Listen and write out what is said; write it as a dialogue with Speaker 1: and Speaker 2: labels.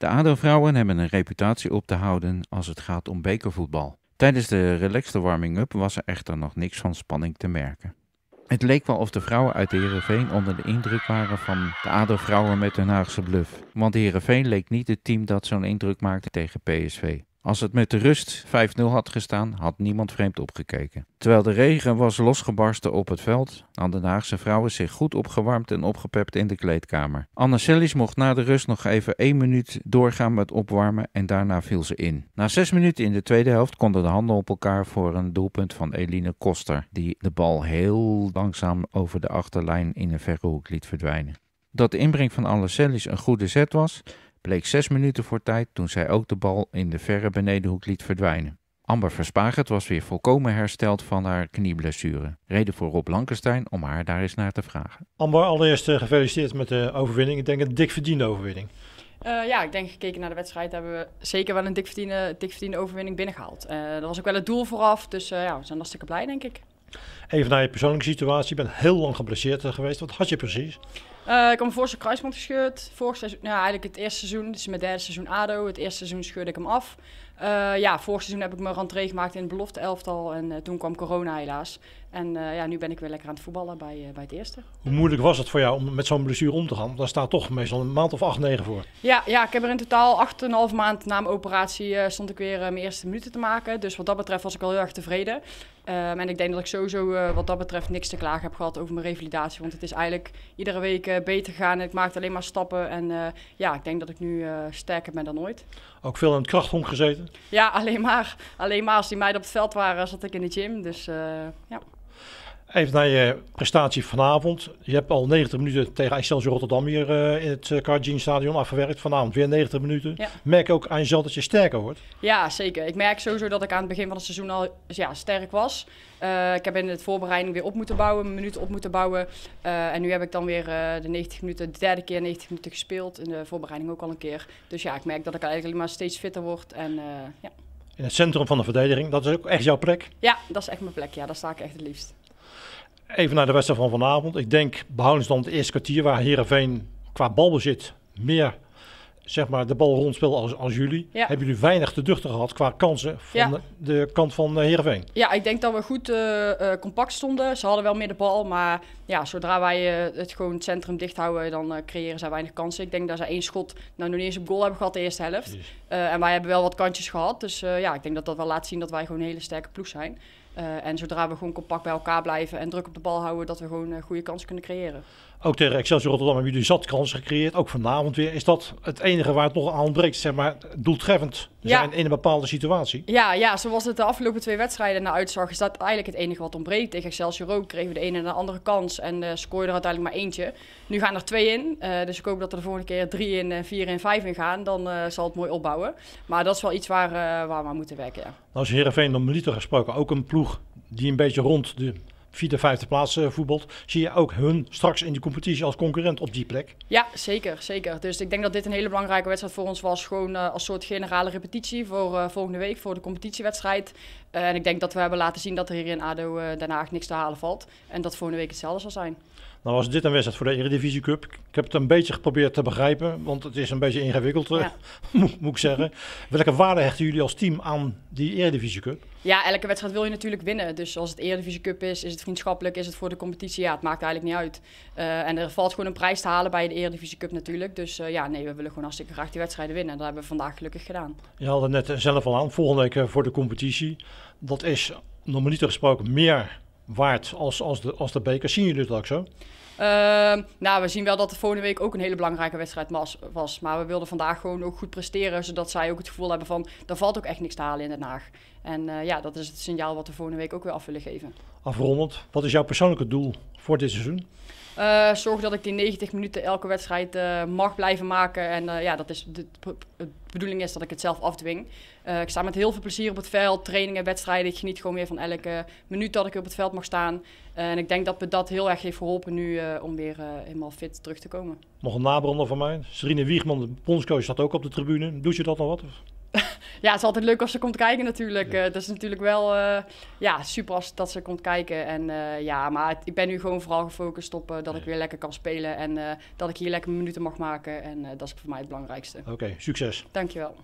Speaker 1: De ADO-vrouwen hebben een reputatie op te houden als het gaat om bekervoetbal. Tijdens de relaxte warming-up was er echter nog niks van spanning te merken. Het leek wel of de vrouwen uit de Heerenveen onder de indruk waren van de ADO-vrouwen met hun Haagse bluff. Want de Heerenveen leek niet het team dat zo'n indruk maakte tegen PSV. Als het met de rust 5-0 had gestaan, had niemand vreemd opgekeken. Terwijl de regen was losgebarsten op het veld, hadden de Haagse vrouwen zich goed opgewarmd en opgepept in de kleedkamer. Anna Sellis mocht na de rust nog even één minuut doorgaan met opwarmen en daarna viel ze in. Na zes minuten in de tweede helft konden de handen op elkaar voor een doelpunt van Eline Koster, die de bal heel langzaam over de achterlijn in een verre hoek liet verdwijnen. Dat de inbreng van Anna Sellis een goede zet was, bleek zes minuten voor tijd toen zij ook de bal in de verre benedenhoek liet verdwijnen. Amber Verspagert was weer volkomen hersteld van haar knieblessure. Reden voor Rob Lankenstein om haar daar eens naar te vragen.
Speaker 2: Amber, allereerst eh, gefeliciteerd met de overwinning. Ik denk een dik verdiende overwinning.
Speaker 3: Eh, ja, ik denk gekeken naar de wedstrijd hebben we zeker wel een dik verdiende, dik overwinning binnengehaald. Uh, dat was ook wel het doel vooraf, dus ja, we zijn hartstikke blij denk ik.
Speaker 2: Even naar je persoonlijke situatie. Je bent heel lang geblesseerd geweest. Wat had je precies?
Speaker 3: Eh, ik heb een voor zijn kruisband gescheurd. Vorig seizoen, nou, eigenlijk het eerste seizoen, dus mijn derde seizoen ADO. Het eerste seizoen scheurde ik hem af. Eh, ja, vorig seizoen heb ik mijn rentree gemaakt in het belofte elftal. En eh, toen kwam corona helaas. En ja, nu ben ik weer lekker aan het voetballen bij, bij het eerste.
Speaker 2: Hoe moeilijk was het voor jou om met zo'n blessure om te gaan? Want daar staat toch meestal een maand of acht, negen voor.
Speaker 3: Ja, ja ik heb er in totaal acht en een half maand na mijn operatie stond ik weer mijn eerste minuten te maken. Dus wat dat betreft was ik wel heel erg tevreden. Ehm, en ik denk dat ik sowieso wat dat betreft niks te klagen heb gehad over mijn revalidatie. Want het is eigenlijk iedere week eh, beter gaan. Ik maakte alleen maar stappen. En eh, ja, ik denk dat ik nu eh, sterker ben dan ooit.
Speaker 2: Ook veel aan het krachthonk gezeten?
Speaker 3: Ja, alleen maar. Alleen maar als die meiden op het veld waren, zat ik in de gym. Dus ja.
Speaker 2: Even naar je prestatie vanavond. Je hebt al 90 minuten tegen Excelsior Rotterdam hier eh, in het eh, Cardine Stadion afgewerkt. Vanavond weer 90 minuten. Ja. Merk ook aan jezelf dat je sterker wordt?
Speaker 3: Ja, zeker. Ik merk sowieso dat ik aan het begin van het seizoen al ja, sterk was. Eh, ik heb in de voorbereiding weer op moeten bouwen, minuten op moeten bouwen. en nu heb ik dan weer de 90 minuten, de derde keer 90 minuten gespeeld. In de voorbereiding ook al een keer. Dus ja, ik merk dat ik eigenlijk maar steeds fitter word. En, ja.
Speaker 2: In het centrum van de verdediging, dat is ook echt jouw plek?
Speaker 3: Ja, dat is echt mijn plek. Ja, daar sta ik echt het liefst.
Speaker 2: Even naar de wedstrijd van vanavond. Ik denk behoudens dan het eerste kwartier waar Herenveen qua balbezit meer zeg maar, de bal rondspeelt als, als jullie. Hebben jullie weinig te duchten gehad qua kansen van de, kant van Herenveen? Eh,
Speaker 3: ja, ik denk dat we goed eh, eh, compact stonden. Ze hadden wel meer de bal, maar ja, zodra wij eh, het gewoon centrum dicht houden, dan eh, creëren zij weinig kansen. Ik denk dat ze één schot nou nog eens op goal hebben gehad de eerste helft. Eh, en wij hebben wel wat kantjes gehad. Dus ja, ik denk dat dat wel laat zien dat wij gewoon een hele sterke ploeg zijn. en zodra we gewoon compact bij elkaar blijven en druk op de bal houden, dat we gewoon goede kansen kunnen creëren.
Speaker 2: Ook tegen Excelsior Rotterdam hebben jullie zat kansen gecreëerd. Ook vanavond weer. Is dat het enige waar het nog aan ontbreekt? Zeg maar doeltreffend zijn in een bepaalde situatie.
Speaker 3: Ja, ja, zoals het de afgelopen twee wedstrijden naar uitzag, is dat eigenlijk het enige wat ontbreekt. Tegen Excelsior ook kregen we de ene en de andere kans. En uh, scoorde er uiteindelijk maar eentje. Nu gaan er twee in. Eh, dus ik hoop dat er de volgende keer drie in, en vier in, vijf in gaan. Dan eh, zal het mooi opbouwen. Maar dat is wel iets waar, eh, waar we aan moeten werken, ja.
Speaker 2: Als Heerenveen dan militair gesproken, ook een ploeg die een beetje rond de vierde, vijfde plaats uh, zie je ook hun straks in de competitie als concurrent op die plek.
Speaker 3: Ja, zeker, zeker. Dus ik denk dat dit een hele belangrijke wedstrijd voor ons was. Gewoon eh, als soort generale repetitie voor eh, volgende week, voor de competitiewedstrijd. en ik denk dat we hebben laten zien dat er hier in ADO Den Haag niks te halen valt. En dat volgende week hetzelfde zal zijn.
Speaker 2: Nou was dit een wedstrijd voor de Eredivisie Cup. Ik heb het een beetje geprobeerd te begrijpen, want het is een beetje ingewikkeld, moet, moet ik zeggen. Welke waarde hechten jullie als team aan die Eredivisie Cup?
Speaker 3: Ja, elke wedstrijd wil je natuurlijk winnen. Dus als het Eredivisie Cup is, is het vriendschappelijk, is het voor de competitie. Ja, het maakt eigenlijk niet uit. Eh, en er valt gewoon een prijs te halen bij de Eredivisie Cup natuurlijk. Dus eh, ja, nee, we willen gewoon hartstikke graag die wedstrijden winnen. dat hebben we vandaag gelukkig gedaan.
Speaker 2: Je haalde net eh, zelf al aan, volgende week voor de competitie. Dat is normaliter gesproken meer waard als, als, de, als de beker. Zien jullie dat ook zo?
Speaker 3: Ehm, nou, we zien wel dat de volgende week ook een hele belangrijke wedstrijd was, Maar we wilden vandaag gewoon ook goed presteren. Zodat zij ook het gevoel hebben van, er valt ook echt niks te halen in Den Haag. En eh, ja, dat is het signaal wat we volgende week ook weer af willen geven.
Speaker 2: Afrondend, wat is jouw persoonlijke doel voor dit seizoen?
Speaker 3: Eh, zorg dat ik die 90 minuten elke wedstrijd eh, mag blijven maken. En eh, ja, dat is de, bedoeling is dat ik het zelf afdwing. ik sta met heel veel plezier op het veld, trainingen, wedstrijden. Ik geniet gewoon meer van elke minuut dat ik op het veld mag staan. en ik denk dat me dat heel erg heeft geholpen nu om weer helemaal fit terug te komen.
Speaker 2: Nog een nabrander van mij. Serine Wiegman, de bondscoach, staat ook op de tribune. Doet je dat nog wat? Of?
Speaker 3: ja, het is altijd leuk als ze komt kijken natuurlijk. Ja. Eh, dat is natuurlijk wel eh, ja, super als dat ze komt kijken. En eh, ja, maar ik ben nu gewoon vooral gefocust op dat ik weer lekker kan spelen. En dat ik hier lekker minuten mag maken. En dat is voor mij het belangrijkste. Oké, okay, succes. Dankjewel.